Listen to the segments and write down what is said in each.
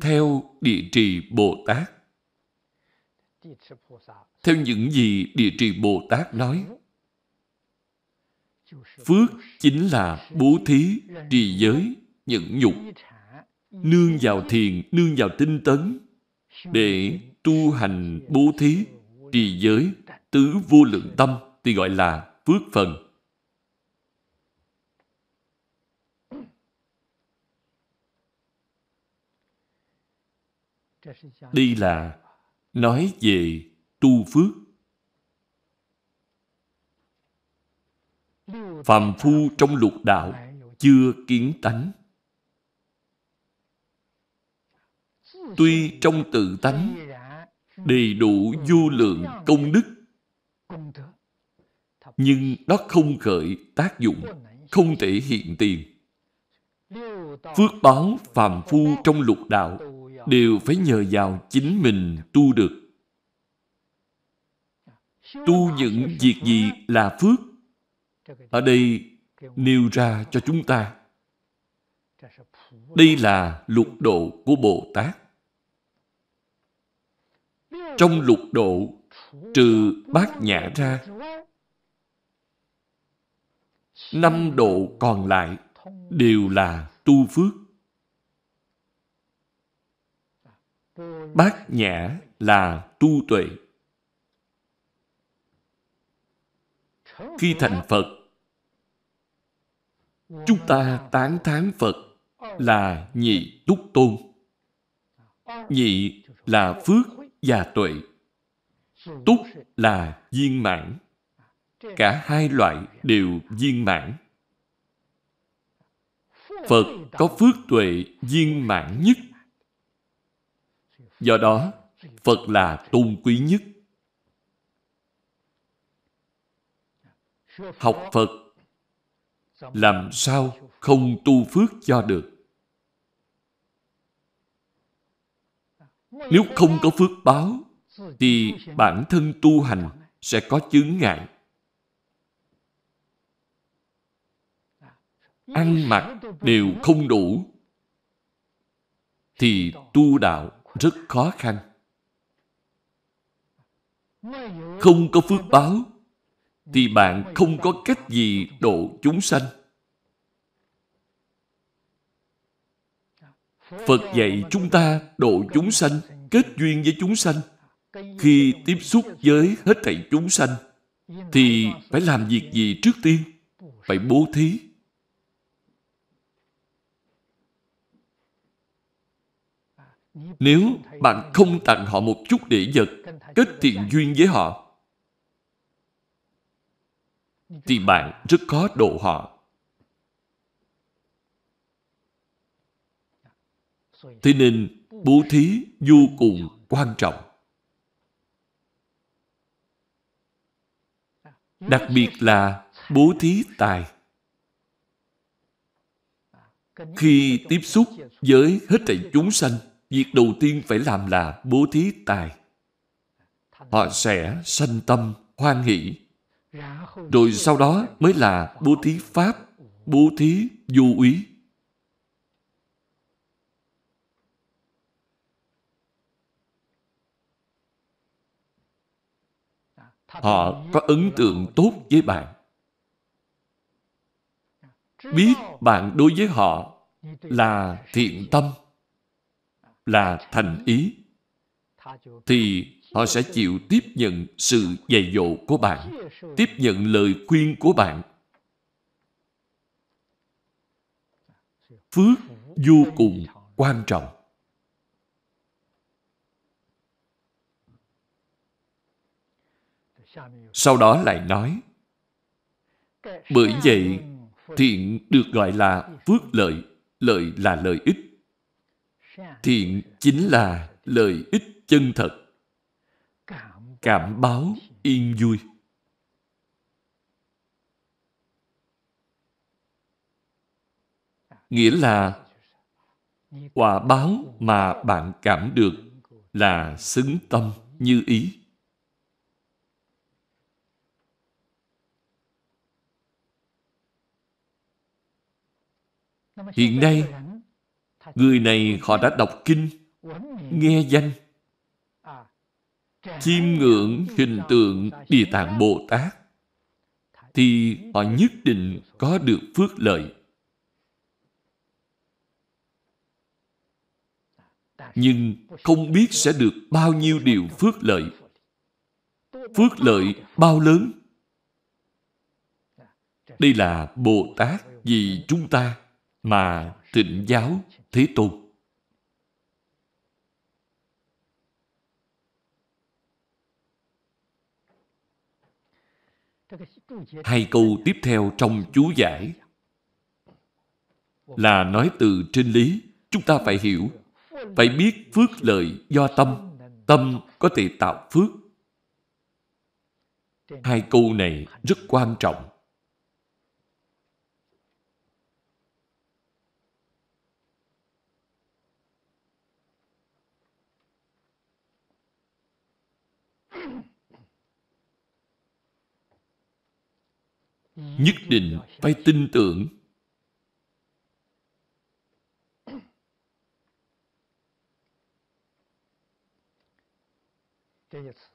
theo địa trì Bồ Tát. Theo những gì địa trì Bồ Tát nói, phước chính là bố thí, trì giới, nhẫn nhục, nương vào thiền, nương vào tinh tấn, để tu hành bố thí, trì giới, tứ vô lượng tâm thì gọi là phước phần. Đây là nói về tu phước. Phàm phu trong lục đạo chưa kiến tánh. Tuy trong tự tánh đầy đủ vô lượng công đức, nhưng nó không khởi tác dụng, không thể hiện tiền. Phước báo phàm phu trong lục đạo đều phải nhờ vào chính mình tu được tu những việc gì là phước ở đây nêu ra cho chúng ta đây là lục độ của bồ tát trong lục độ trừ bát nhã ra năm độ còn lại đều là tu phước Bát nhã là tu tuệ. Khi thành Phật, chúng ta tán thán Phật là nhị túc tôn. Nhị là phước và tuệ. Túc là viên mãn. Cả hai loại đều viên mãn. Phật có phước tuệ viên mãn nhất Do đó, Phật là tôn quý nhất. Học Phật làm sao không tu phước cho được? Nếu không có phước báo, thì bản thân tu hành sẽ có chướng ngại. Ăn mặc đều không đủ, thì tu đạo rất khó khăn. Không có phước báo thì bạn không có cách gì độ chúng sanh. Phật dạy chúng ta độ chúng sanh, kết duyên với chúng sanh. Khi tiếp xúc với hết thảy chúng sanh, thì phải làm việc gì trước tiên? Phải bố thí, Nếu bạn không tặng họ một chút để vật, kết thiện duyên với họ, thì bạn rất khó độ họ. Thế nên, bố thí vô cùng quan trọng. Đặc biệt là bố thí tài. Khi tiếp xúc với hết thảy chúng sanh, việc đầu tiên phải làm là bố thí tài. Họ sẽ sanh tâm hoan hỷ. Rồi sau đó mới là bố thí pháp, bố thí du úy. Họ có ấn tượng tốt với bạn. Biết bạn đối với họ là thiện tâm là thành ý thì họ sẽ chịu tiếp nhận sự dạy dỗ của bạn tiếp nhận lời khuyên của bạn phước vô cùng quan trọng sau đó lại nói bởi vậy thiện được gọi là phước lợi lợi là lợi ích thiện chính là lợi ích chân thật cảm báo yên vui nghĩa là quả báo mà bạn cảm được là xứng tâm như ý hiện nay Người này họ đã đọc kinh, nghe danh, chiêm ngưỡng hình tượng Địa Tạng Bồ Tát, thì họ nhất định có được phước lợi. Nhưng không biết sẽ được bao nhiêu điều phước lợi. Phước lợi bao lớn. Đây là Bồ Tát vì chúng ta mà thịnh giáo Thế Tôn. Hai câu tiếp theo trong chú giải là nói từ trên lý. Chúng ta phải hiểu, phải biết phước lợi do tâm. Tâm có thể tạo phước. Hai câu này rất quan trọng. nhất định phải tin tưởng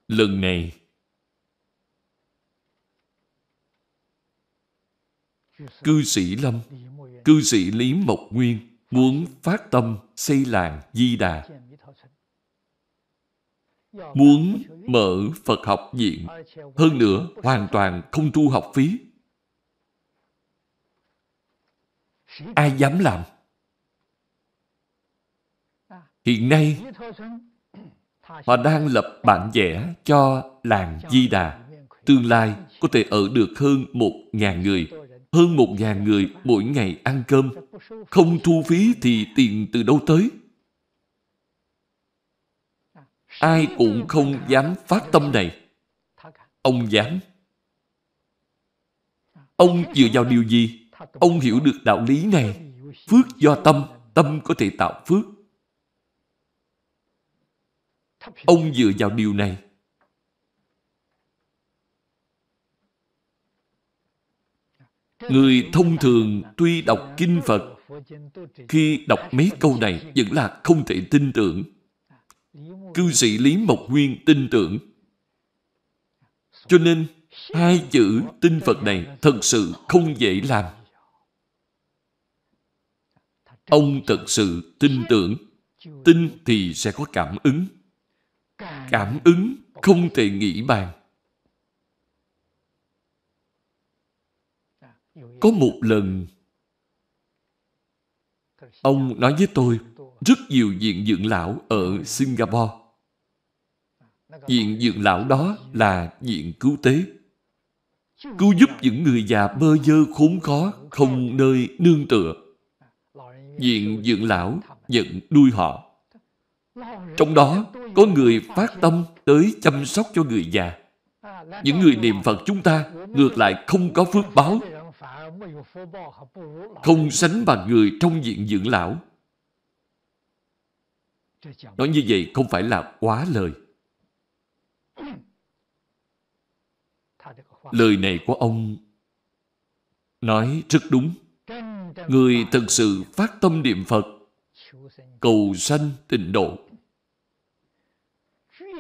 lần này cư sĩ lâm cư sĩ lý mộc nguyên muốn phát tâm xây làng di đà muốn mở phật học viện hơn nữa hoàn toàn không thu học phí ai dám làm hiện nay họ đang lập bản vẽ cho làng di đà tương lai có thể ở được hơn một ngàn người hơn một ngàn người mỗi ngày ăn cơm không thu phí thì tiền từ đâu tới ai cũng không dám phát tâm này ông dám ông dựa vào điều gì Ông hiểu được đạo lý này. Phước do tâm, tâm có thể tạo phước. Ông dựa vào điều này. Người thông thường tuy đọc Kinh Phật, khi đọc mấy câu này vẫn là không thể tin tưởng. Cư sĩ Lý Mộc Nguyên tin tưởng. Cho nên, hai chữ tin Phật này thật sự không dễ làm ông thật sự tin tưởng tin thì sẽ có cảm ứng cảm ứng không thể nghĩ bàn có một lần ông nói với tôi rất nhiều viện dưỡng lão ở singapore viện dưỡng lão đó là viện cứu tế cứu giúp những người già bơ dơ khốn khó không nơi nương tựa Viện dưỡng lão nhận đuôi họ. Trong đó có người phát tâm tới chăm sóc cho người già. Những người niệm Phật chúng ta ngược lại không có phước báo, không sánh bằng người trong diện dưỡng lão. Nói như vậy không phải là quá lời. Lời này của ông nói rất đúng người thật sự phát tâm niệm Phật, cầu sanh tịnh độ.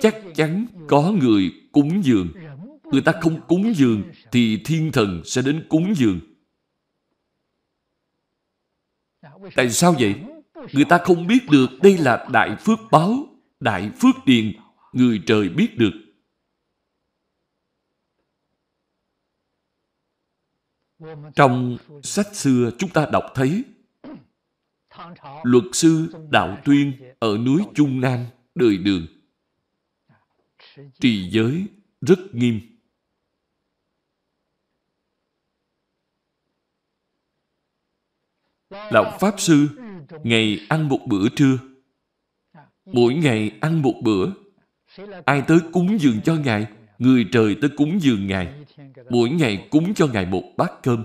Chắc chắn có người cúng dường. Người ta không cúng dường thì thiên thần sẽ đến cúng dường. Tại sao vậy? Người ta không biết được đây là đại phước báo, đại phước điền, người trời biết được. Trong sách xưa chúng ta đọc thấy luật sư Đạo Tuyên ở núi Trung Nam, đời đường. Trì giới rất nghiêm. Lão Pháp Sư ngày ăn một bữa trưa. Mỗi ngày ăn một bữa. Ai tới cúng dường cho Ngài, người trời tới cúng dường Ngài mỗi ngày cúng cho Ngài một bát cơm.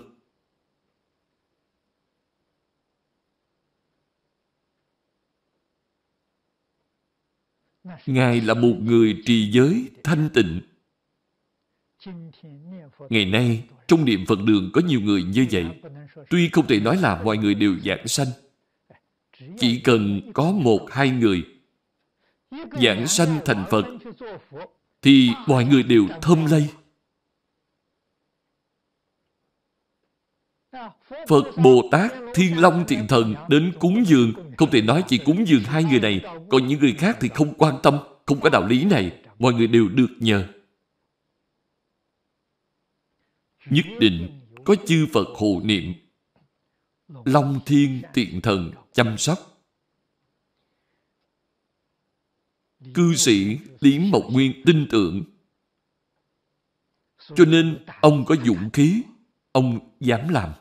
Ngài là một người trì giới thanh tịnh. Ngày nay, trong niệm Phật đường có nhiều người như vậy. Tuy không thể nói là mọi người đều giảng sanh. Chỉ cần có một hai người giảng sanh thành Phật, thì mọi người đều thơm lây. Phật, Bồ Tát, Thiên Long, Thiện Thần đến cúng dường. Không thể nói chỉ cúng dường hai người này, còn những người khác thì không quan tâm, không có đạo lý này. Mọi người đều được nhờ. Nhất định có chư Phật hộ niệm. Long Thiên Thiện Thần chăm sóc. Cư sĩ Lý Mộc Nguyên tin tưởng. Cho nên ông có dũng khí, ông dám làm.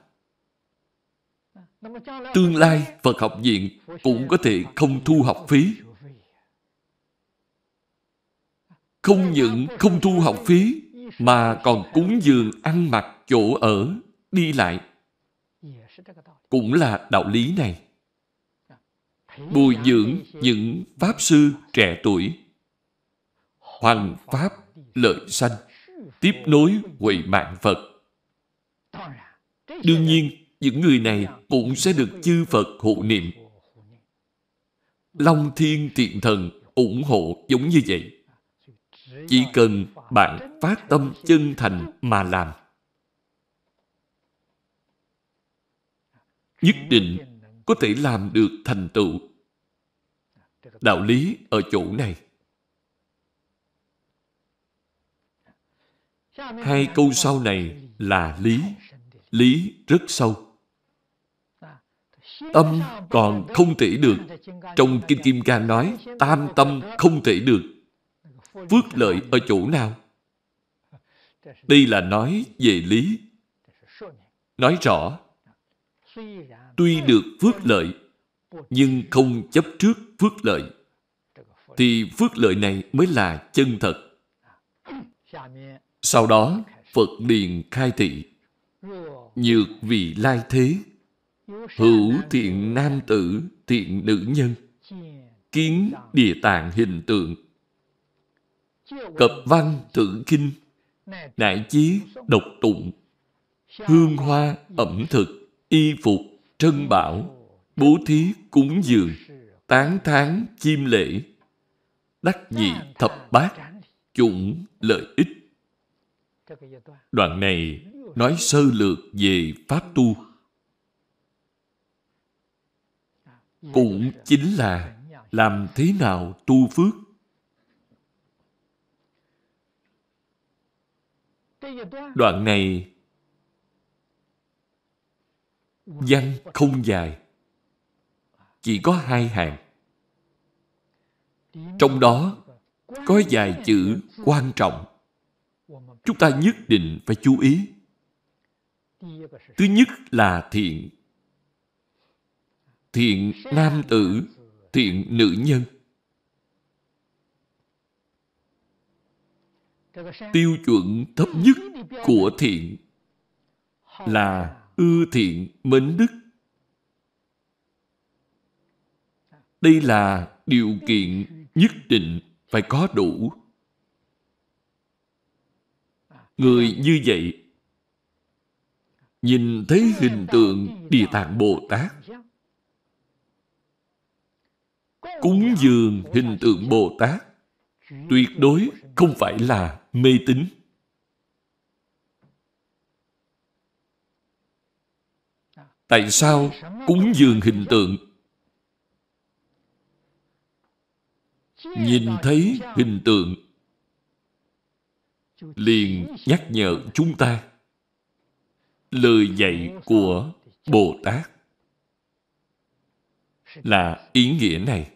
Tương lai Phật học viện cũng có thể không thu học phí. Không những không thu học phí mà còn cúng dường ăn mặc chỗ ở, đi lại. Cũng là đạo lý này. Bồi dưỡng những Pháp sư trẻ tuổi. Hoàng Pháp lợi sanh, tiếp nối quỷ mạng Phật. Đương nhiên, những người này cũng sẽ được chư Phật hộ niệm. Long Thiên Thiện Thần ủng hộ giống như vậy. Chỉ cần bạn phát tâm chân thành mà làm. Nhất định có thể làm được thành tựu. Đạo lý ở chỗ này. Hai câu sau này là lý. Lý rất sâu. Tâm còn không thể được. Trong Kinh Kim Cang nói, tam tâm không thể được. Phước lợi ở chỗ nào? Đây là nói về lý. Nói rõ, tuy được phước lợi, nhưng không chấp trước phước lợi, thì phước lợi này mới là chân thật. Sau đó, Phật liền khai thị, nhược vì lai thế Hữu thiện nam tử, thiện nữ nhân, kiến địa tạng hình tượng, cập văn thử kinh, nại chí độc tụng, hương hoa ẩm thực, y phục, trân bảo, bố thí cúng dường, tán tháng chim lễ, đắc dị thập bát, chủng lợi ích. Đoạn này nói sơ lược về Pháp tu. cũng chính là làm thế nào tu phước. Đoạn này văn không dài, chỉ có hai hàng. Trong đó có vài chữ quan trọng chúng ta nhất định phải chú ý. Thứ nhất là thiện thiện nam tử, thiện nữ nhân. Tiêu chuẩn thấp nhất của thiện là ưa thiện mến đức. Đây là điều kiện nhất định phải có đủ. Người như vậy nhìn thấy hình tượng Địa Tạng Bồ Tát cúng dường hình tượng Bồ Tát tuyệt đối không phải là mê tín. Tại sao cúng dường hình tượng? Nhìn thấy hình tượng liền nhắc nhở chúng ta lời dạy của Bồ Tát là ý nghĩa này.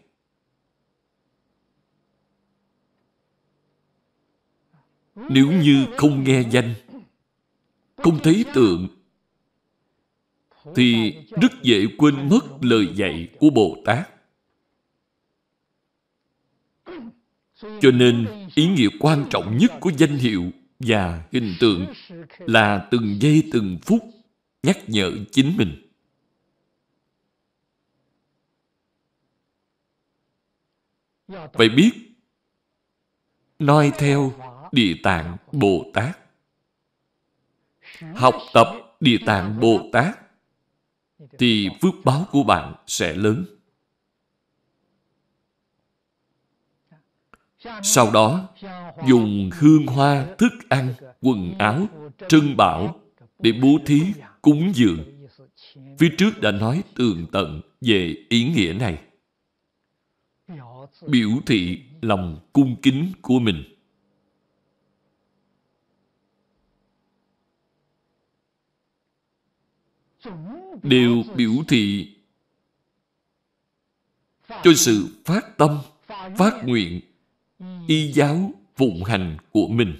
Nếu như không nghe danh Không thấy tượng Thì rất dễ quên mất lời dạy của Bồ Tát Cho nên ý nghĩa quan trọng nhất của danh hiệu và hình tượng là từng giây từng phút nhắc nhở chính mình. Phải biết, noi theo Địa Tạng Bồ Tát. Học tập Địa Tạng Bồ Tát thì phước báo của bạn sẽ lớn. Sau đó, dùng hương hoa, thức ăn, quần áo, trân bảo để bố thí, cúng dường. Phía trước đã nói tường tận về ý nghĩa này. Biểu thị lòng cung kính của mình. đều biểu thị cho sự phát tâm, phát nguyện, y giáo phụng hành của mình.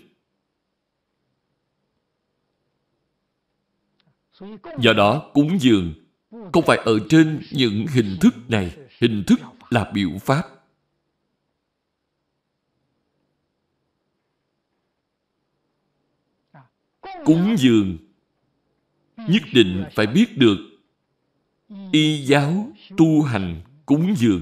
Do đó, cúng dường không phải ở trên những hình thức này. Hình thức là biểu pháp. Cúng dường nhất định phải biết được y giáo tu hành cúng dường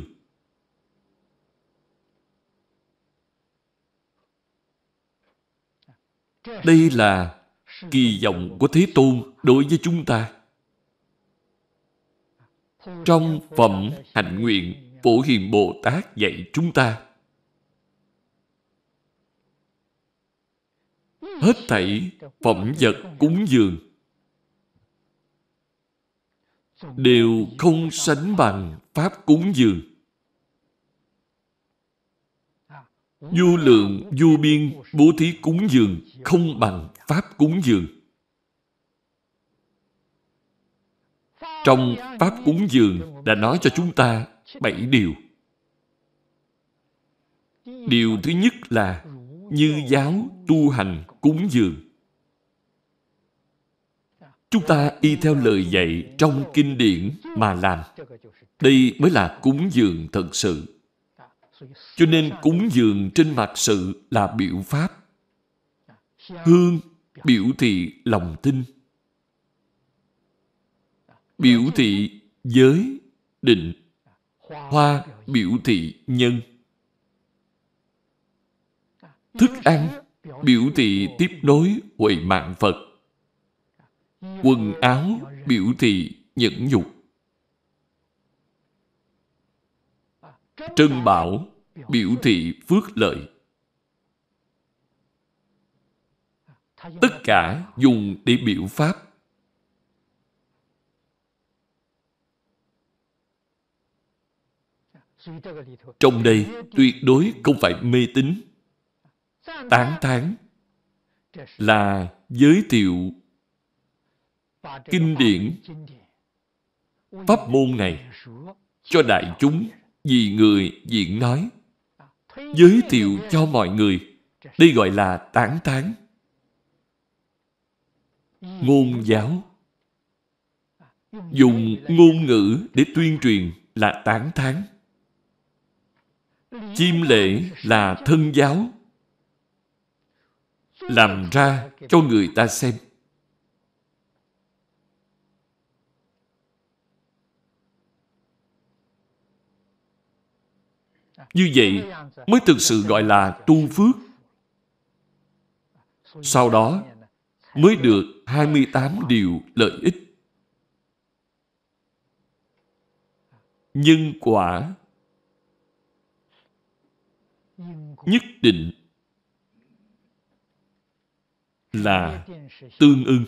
đây là kỳ vọng của thế tôn đối với chúng ta trong phẩm hạnh nguyện phổ hiền bồ tát dạy chúng ta hết thảy phẩm vật cúng dường đều không sánh bằng pháp cúng dường Du lượng du biên bố thí cúng dường không bằng pháp cúng dường trong pháp cúng dường đã nói cho chúng ta bảy điều điều thứ nhất là như giáo tu hành cúng dường Chúng ta y theo lời dạy trong kinh điển mà làm. Đây mới là cúng dường thật sự. Cho nên cúng dường trên mặt sự là biểu pháp. Hương biểu thị lòng tin. Biểu thị giới, định. Hoa biểu thị nhân. Thức ăn biểu thị tiếp nối huệ mạng Phật quần áo biểu thị nhẫn nhục trân bảo biểu thị phước lợi tất cả dùng để biểu pháp trong đây tuyệt đối không phải mê tín tán thán là giới thiệu kinh điển pháp môn này cho đại chúng vì người diễn nói giới thiệu cho mọi người đây gọi là tán tán ngôn giáo dùng ngôn ngữ để tuyên truyền là tán thán chim lễ là thân giáo làm ra cho người ta xem Như vậy mới thực sự gọi là tu phước. Sau đó mới được 28 điều lợi ích. Nhân quả nhất định là tương ưng.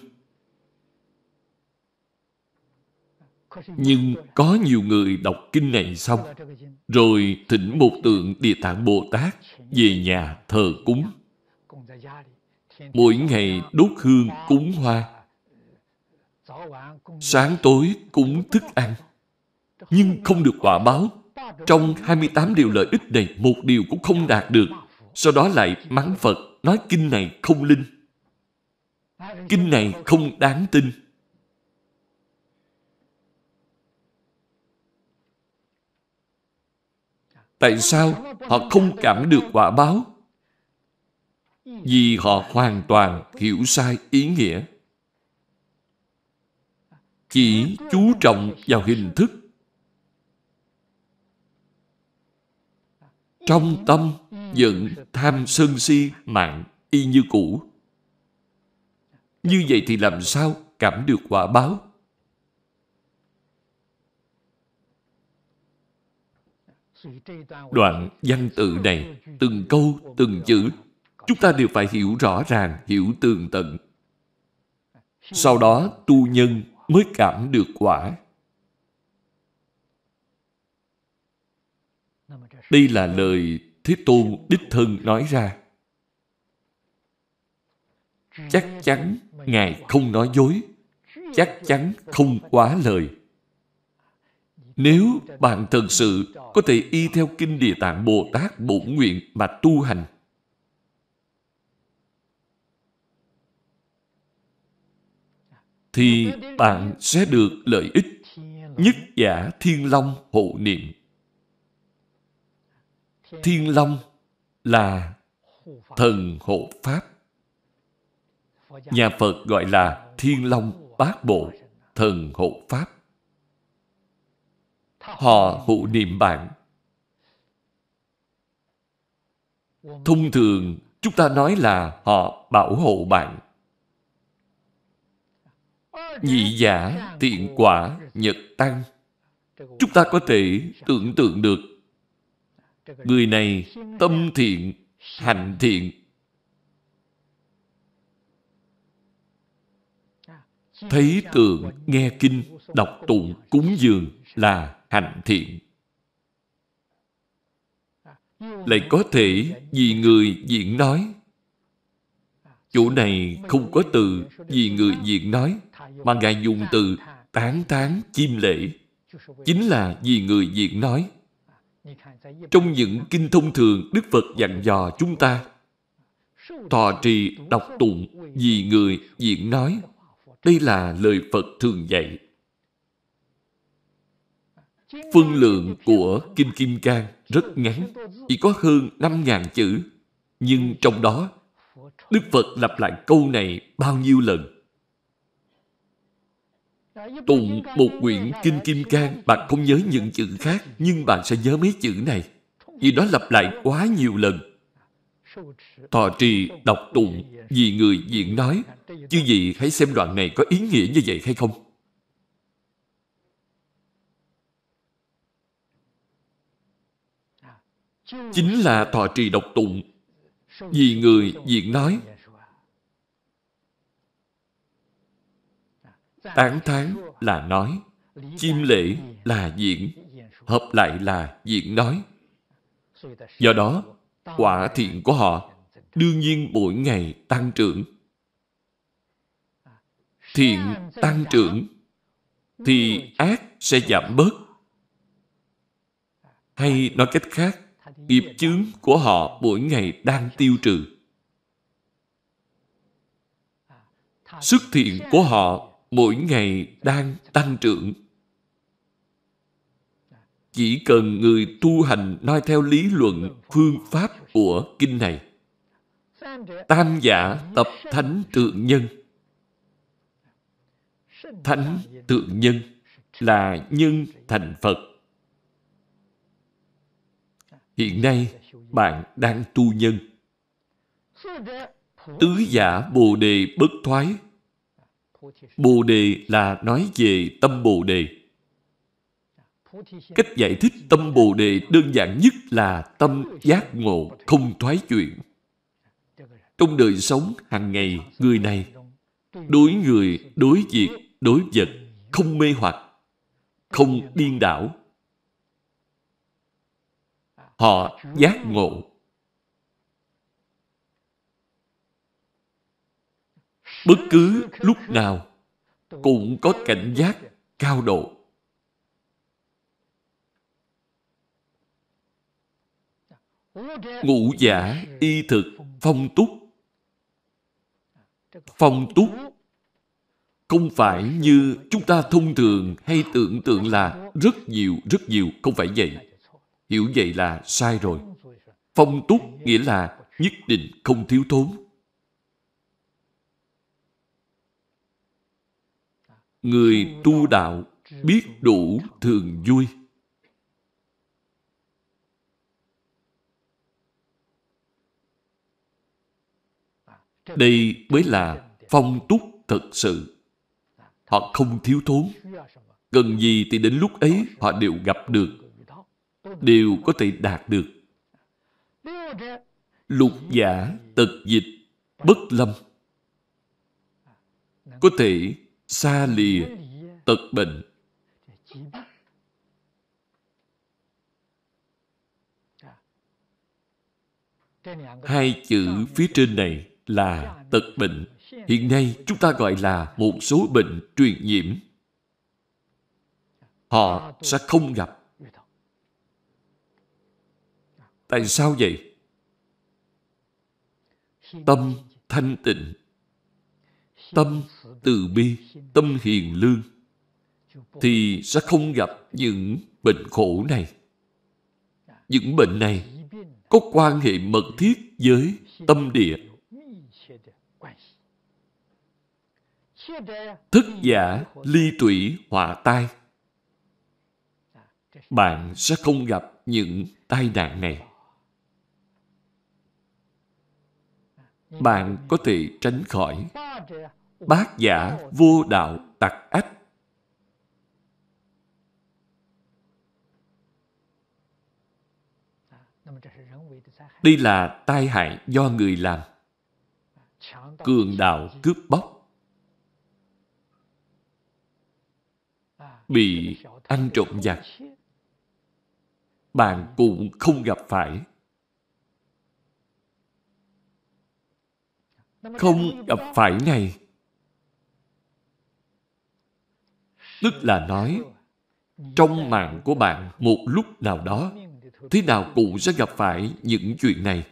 Nhưng có nhiều người đọc kinh này xong, rồi thỉnh một tượng Địa Tạng Bồ Tát về nhà thờ cúng. Mỗi ngày đốt hương cúng hoa. Sáng tối cúng thức ăn. Nhưng không được quả báo. Trong 28 điều lợi ích này, một điều cũng không đạt được. Sau đó lại mắng Phật, nói kinh này không linh. Kinh này không đáng tin Tại sao họ không cảm được quả báo? Vì họ hoàn toàn hiểu sai ý nghĩa. Chỉ chú trọng vào hình thức. Trong tâm vẫn tham sân si mạng y như cũ. Như vậy thì làm sao cảm được quả báo? Đoạn văn tự này, từng câu, từng chữ, chúng ta đều phải hiểu rõ ràng, hiểu tường tận. Sau đó tu nhân mới cảm được quả. Đây là lời Thế Tôn Đích Thân nói ra. Chắc chắn Ngài không nói dối, chắc chắn không quá lời. Nếu bạn thật sự có thể y theo Kinh Địa Tạng Bồ Tát Bổn Nguyện mà tu hành, thì bạn sẽ được lợi ích nhất giả Thiên Long hộ niệm. Thiên Long là thần hộ Pháp. Nhà Phật gọi là Thiên Long Bát Bộ, thần hộ Pháp họ hộ niệm bạn thông thường chúng ta nói là họ bảo hộ bạn nhị giả thiện quả nhật tăng chúng ta có thể tưởng tượng được người này tâm thiện hành thiện thấy tượng nghe kinh đọc tụng cúng dường là hành thiện hmm. lại có thể vì người diễn nói chỗ này không có từ vì người diễn nói mà ngài dùng từ tán tán chim lễ chính là vì người diễn nói trong những kinh thông thường đức phật dặn dò chúng ta thọ trì đọc tụng vì người diễn nói đây là lời phật thường dạy Phương lượng của Kim Kim Cang rất ngắn, chỉ có hơn 5.000 chữ. Nhưng trong đó, Đức Phật lặp lại câu này bao nhiêu lần? Tụng một quyển Kinh Kim Cang, bạn không nhớ những chữ khác, nhưng bạn sẽ nhớ mấy chữ này. Vì đó lặp lại quá nhiều lần. Thọ trì đọc tụng vì người diện nói. Chứ gì hãy xem đoạn này có ý nghĩa như vậy hay không? chính là thọ trì độc tụng vì người diện nói tán thán là nói chim lễ là diễn hợp lại là diễn nói do đó quả thiện của họ đương nhiên mỗi ngày tăng trưởng thiện tăng trưởng thì ác sẽ giảm bớt hay nói cách khác nghiệp chướng của họ mỗi ngày đang tiêu trừ xuất thiện của họ mỗi ngày đang tăng trưởng chỉ cần người tu hành noi theo lý luận phương pháp của kinh này tam giả tập thánh tượng nhân thánh tượng nhân là nhân thành phật Hiện nay, bạn đang tu nhân. Tứ giả Bồ Đề bất thoái. Bồ Đề là nói về tâm Bồ Đề. Cách giải thích tâm Bồ Đề đơn giản nhất là tâm giác ngộ, không thoái chuyển. Trong đời sống hàng ngày, người này đối người, đối việc, đối vật, không mê hoặc, không điên đảo, họ giác ngộ. Bất cứ lúc nào cũng có cảnh giác cao độ. Ngũ giả y thực phong túc. Phong túc không phải như chúng ta thông thường hay tưởng tượng là rất nhiều, rất nhiều, không phải vậy. Hiểu vậy là sai rồi. Phong túc nghĩa là nhất định không thiếu thốn. Người tu đạo biết đủ thường vui. Đây mới là phong túc thật sự. Họ không thiếu thốn. Cần gì thì đến lúc ấy họ đều gặp được đều có thể đạt được. Lục giả, tật dịch, bất lâm. Có thể xa lìa, tật bệnh. Hai chữ phía trên này là tật bệnh. Hiện nay chúng ta gọi là một số bệnh truyền nhiễm. Họ sẽ không gặp Tại sao vậy? Tâm thanh tịnh, tâm từ bi, tâm hiền lương thì sẽ không gặp những bệnh khổ này. Những bệnh này có quan hệ mật thiết với tâm địa. Thức giả ly tủy họa tai. Bạn sẽ không gặp những tai nạn này. bạn có thể tránh khỏi bác giả vô đạo tặc ách. Đây là tai hại do người làm. Cường đạo cướp bóc. Bị ăn trộm giặc. Bạn cũng không gặp phải. không gặp phải này tức là nói trong mạng của bạn một lúc nào đó thế nào cũng sẽ gặp phải những chuyện này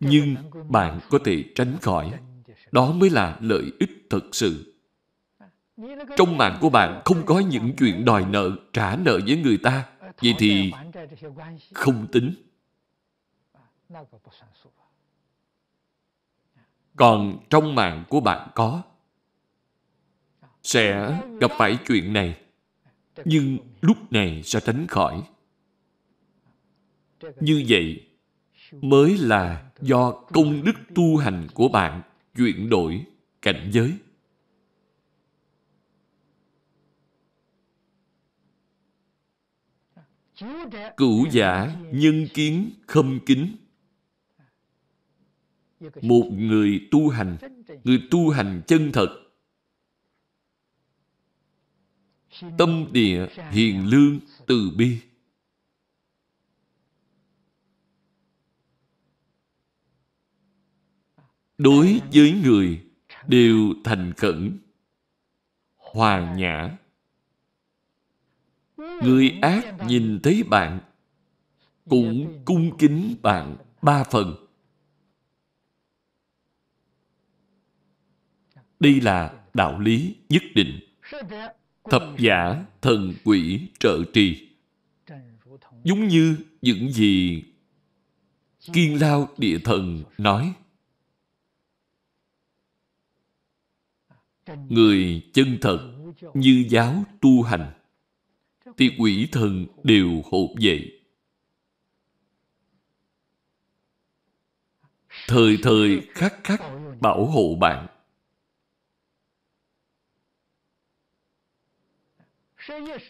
nhưng bạn có thể tránh khỏi đó mới là lợi ích thật sự trong mạng của bạn không có những chuyện đòi nợ trả nợ với người ta vậy thì không tính còn trong mạng của bạn có sẽ gặp phải chuyện này nhưng lúc này sẽ tránh khỏi như vậy mới là do công đức tu hành của bạn chuyển đổi cảnh giới cửu giả nhân kiến khâm kính một người tu hành người tu hành chân thật tâm địa hiền lương từ bi đối với người đều thành khẩn hoàn nhã người ác nhìn thấy bạn cũng cung kính bạn ba phần Đây là đạo lý nhất định. Thập giả thần quỷ trợ trì. Giống như những gì Kiên Lao Địa Thần nói. Người chân thật như giáo tu hành thì quỷ thần đều hộ vệ. Thời thời khắc khắc bảo hộ bạn.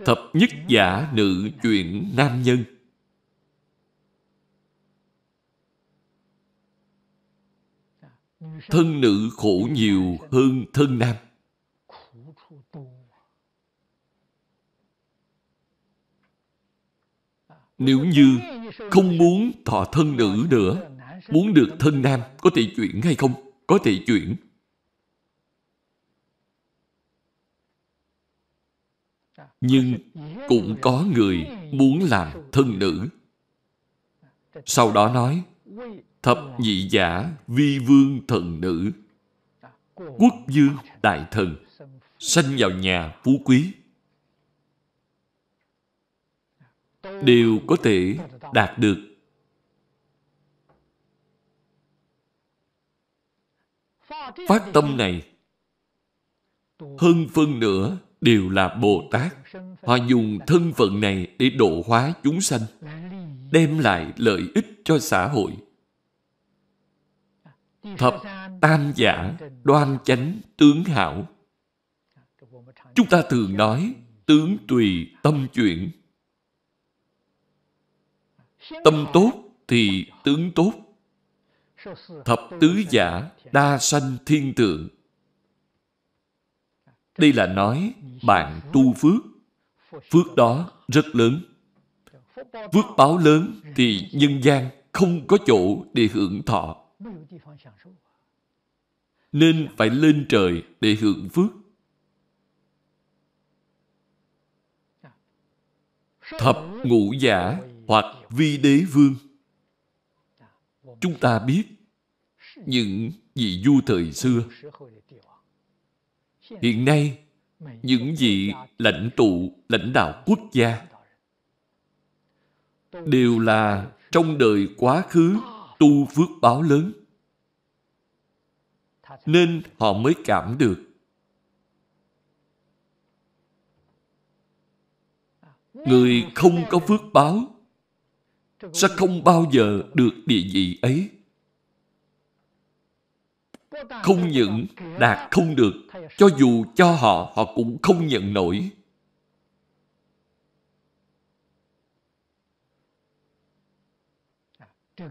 Thập nhất giả nữ chuyện nam nhân Thân nữ khổ nhiều hơn thân nam Nếu như không muốn thọ thân nữ nữa Muốn được thân nam Có thể chuyển hay không? Có thể chuyển nhưng cũng có người muốn làm thân nữ. Sau đó nói, thập nhị giả vi vương thần nữ, quốc dương đại thần, sanh vào nhà phú quý. Đều có thể đạt được. Phát tâm này hơn phân nữa đều là Bồ Tát. Họ dùng thân phận này để độ hóa chúng sanh, đem lại lợi ích cho xã hội. Thập tam giả, đoan chánh, tướng hảo. Chúng ta thường nói, tướng tùy tâm chuyển. Tâm tốt thì tướng tốt. Thập tứ giả, đa sanh thiên tượng đây là nói bạn tu phước. Phước đó rất lớn. Phước báo lớn thì nhân gian không có chỗ để hưởng thọ. Nên phải lên trời để hưởng phước. Thập ngũ giả hoặc vi đế vương. Chúng ta biết những vị vua thời xưa Hiện nay, những vị lãnh tụ, lãnh đạo quốc gia đều là trong đời quá khứ tu phước báo lớn. Nên họ mới cảm được. Người không có phước báo sẽ không bao giờ được địa vị ấy không những đạt không được cho dù cho họ họ cũng không nhận nổi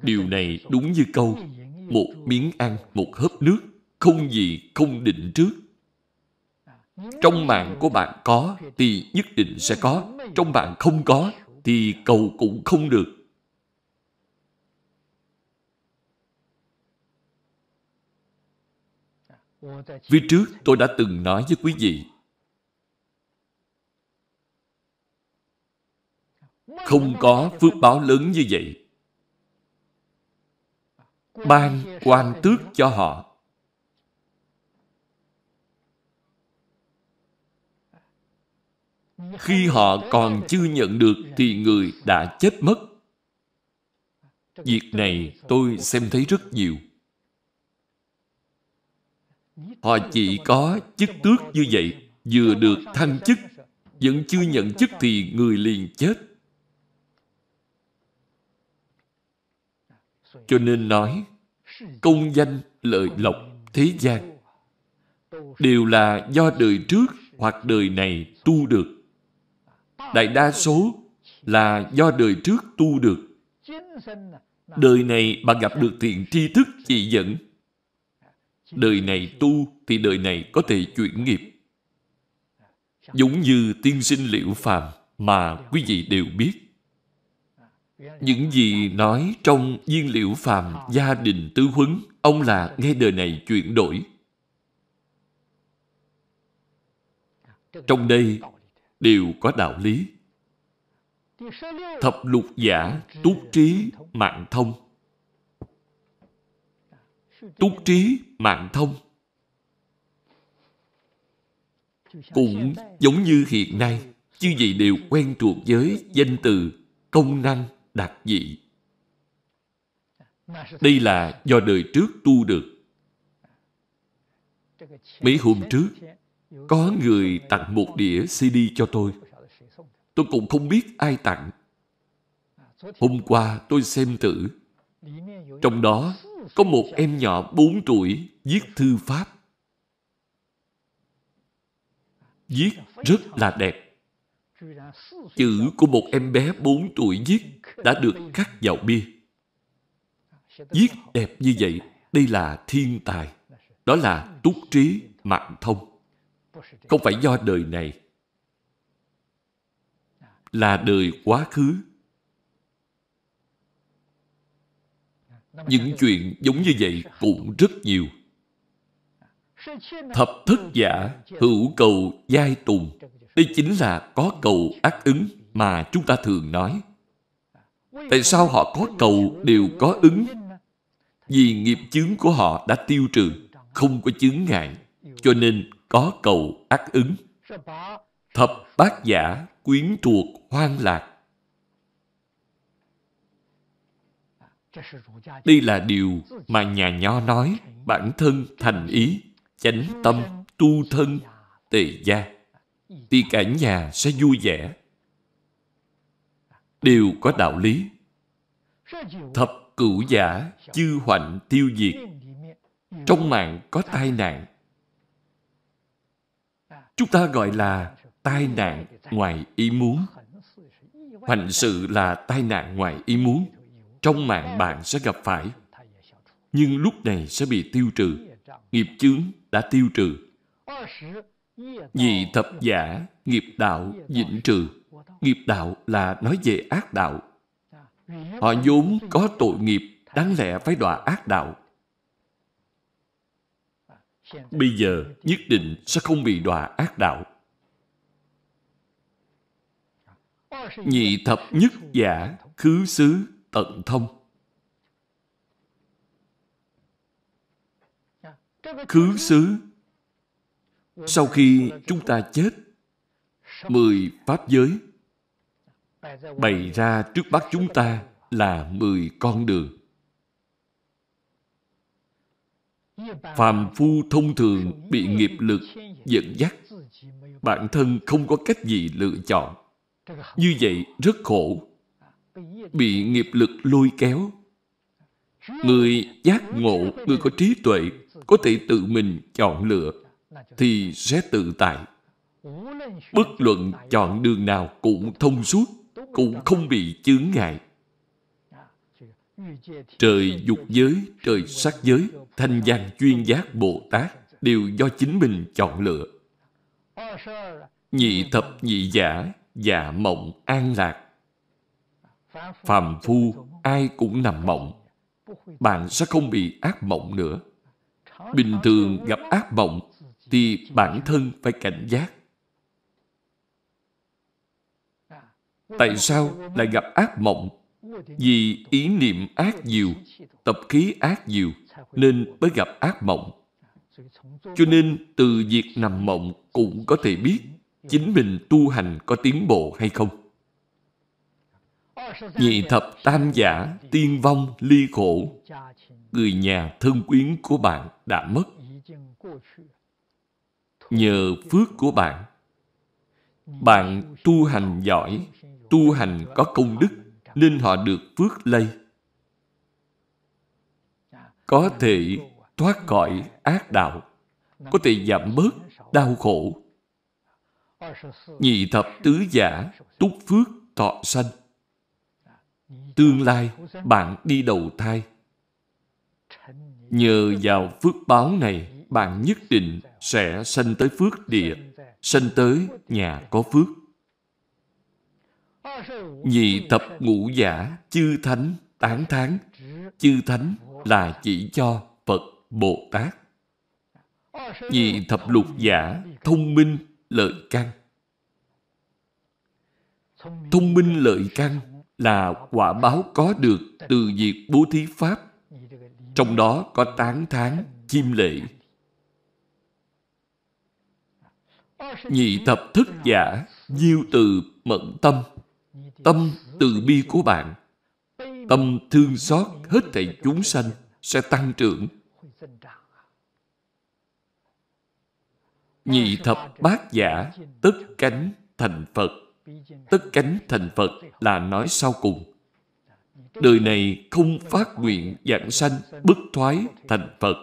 điều này đúng như câu một miếng ăn một hớp nước không gì không định trước trong mạng của bạn có thì nhất định sẽ có trong bạn không có thì cầu cũng không được Phía trước tôi đã từng nói với quý vị Không có phước báo lớn như vậy Ban quan tước cho họ Khi họ còn chưa nhận được Thì người đã chết mất Việc này tôi xem thấy rất nhiều Họ chỉ có chức tước như vậy, vừa được thăng chức, vẫn chưa nhận chức thì người liền chết. Cho nên nói, công danh, lợi lộc, thế gian đều là do đời trước hoặc đời này tu được. Đại đa số là do đời trước tu được. Đời này bạn gặp được thiện tri thức chỉ dẫn đời này tu thì đời này có thể chuyển nghiệp. Giống như tiên sinh liễu phàm mà quý vị đều biết. Những gì nói trong viên liễu phàm gia đình tư huấn, ông là nghe đời này chuyển đổi. Trong đây đều có đạo lý. Thập lục giả, túc trí, mạng thông túc trí mạng thông cũng giống như hiện nay chư vị đều quen thuộc với danh từ công năng đặc dị đây là do đời trước tu được mấy hôm trước có người tặng một đĩa cd cho tôi tôi cũng không biết ai tặng hôm qua tôi xem thử, trong đó có một em nhỏ 4 tuổi viết thư pháp. Viết rất là đẹp. Chữ của một em bé 4 tuổi viết đã được khắc vào bia. Viết đẹp như vậy, đây là thiên tài. Đó là túc trí mạng thông. Không phải do đời này. Là đời quá khứ những chuyện giống như vậy cũng rất nhiều thập thất giả hữu cầu giai tùng đây chính là có cầu ác ứng mà chúng ta thường nói tại sao họ có cầu đều có ứng vì nghiệp chướng của họ đã tiêu trừ không có chướng ngại cho nên có cầu ác ứng thập bát giả quyến thuộc hoang lạc Đây là điều mà nhà nho nói bản thân thành ý, chánh tâm, tu thân, tề gia. Thì cả nhà sẽ vui vẻ. Đều có đạo lý. Thập cửu giả, chư hoạnh tiêu diệt. Trong mạng có tai nạn. Chúng ta gọi là tai nạn ngoài ý muốn. Hoành sự là tai nạn ngoài ý muốn trong mạng bạn sẽ gặp phải. Nhưng lúc này sẽ bị tiêu trừ. Nghiệp chướng đã tiêu trừ. Vì thập giả, nghiệp đạo, dịnh trừ. Nghiệp đạo là nói về ác đạo. Họ vốn có tội nghiệp, đáng lẽ phải đọa ác đạo. Bây giờ nhất định sẽ không bị đọa ác đạo. Nhị thập nhất giả, khứ xứ, ẩn thông. Khứ xứ Sau khi chúng ta chết Mười Pháp giới Bày ra trước mắt chúng ta là mười con đường Phàm phu thông thường bị nghiệp lực dẫn dắt Bản thân không có cách gì lựa chọn Như vậy rất khổ bị nghiệp lực lôi kéo. Người giác ngộ, người có trí tuệ, có thể tự mình chọn lựa, thì sẽ tự tại. Bất luận chọn đường nào cũng thông suốt, cũng không bị chướng ngại. Trời dục giới, trời sắc giới, thanh văn chuyên giác Bồ Tát đều do chính mình chọn lựa. Nhị thập nhị giả, giả mộng an lạc, phàm phu ai cũng nằm mộng bạn sẽ không bị ác mộng nữa bình thường gặp ác mộng thì bản thân phải cảnh giác tại sao lại gặp ác mộng vì ý niệm ác nhiều tập khí ác nhiều nên mới gặp ác mộng cho nên từ việc nằm mộng cũng có thể biết chính mình tu hành có tiến bộ hay không nhị thập tam giả tiên vong ly khổ người nhà thân quyến của bạn đã mất nhờ phước của bạn bạn tu hành giỏi tu hành có công đức nên họ được phước lây có thể thoát khỏi ác đạo có thể giảm bớt đau khổ nhị thập tứ giả túc phước thọ sanh tương lai bạn đi đầu thai. Nhờ vào phước báo này, bạn nhất định sẽ sanh tới phước địa, sanh tới nhà có phước. Vì thập ngũ giả, chư thánh, tán thán chư thánh là chỉ cho Phật Bồ Tát. Vì thập lục giả, thông minh, lợi căn. Thông minh lợi căn là quả báo có được từ việc bố thí Pháp. Trong đó có tán thán, chim lệ. Nhị thập thức giả, nhiêu từ mẫn tâm. Tâm từ bi của bạn, tâm thương xót hết thảy chúng sanh sẽ tăng trưởng. Nhị thập bát giả, tất cánh thành Phật. Tất cánh thành Phật là nói sau cùng. Đời này không phát nguyện dạng sanh, bất thoái, thành Phật.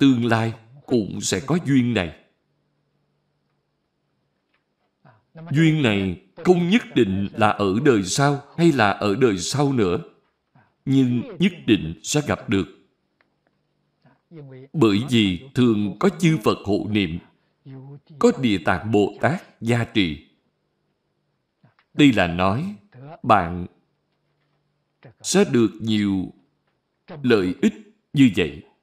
Tương lai cũng sẽ có duyên này. Duyên này không nhất định là ở đời sau hay là ở đời sau nữa, nhưng nhất định sẽ gặp được. Bởi vì thường có chư Phật hộ niệm, có Địa Tạng Bồ Tát gia trì. Tuy là nói, bạn sẽ được nhiều lợi ích như vậy.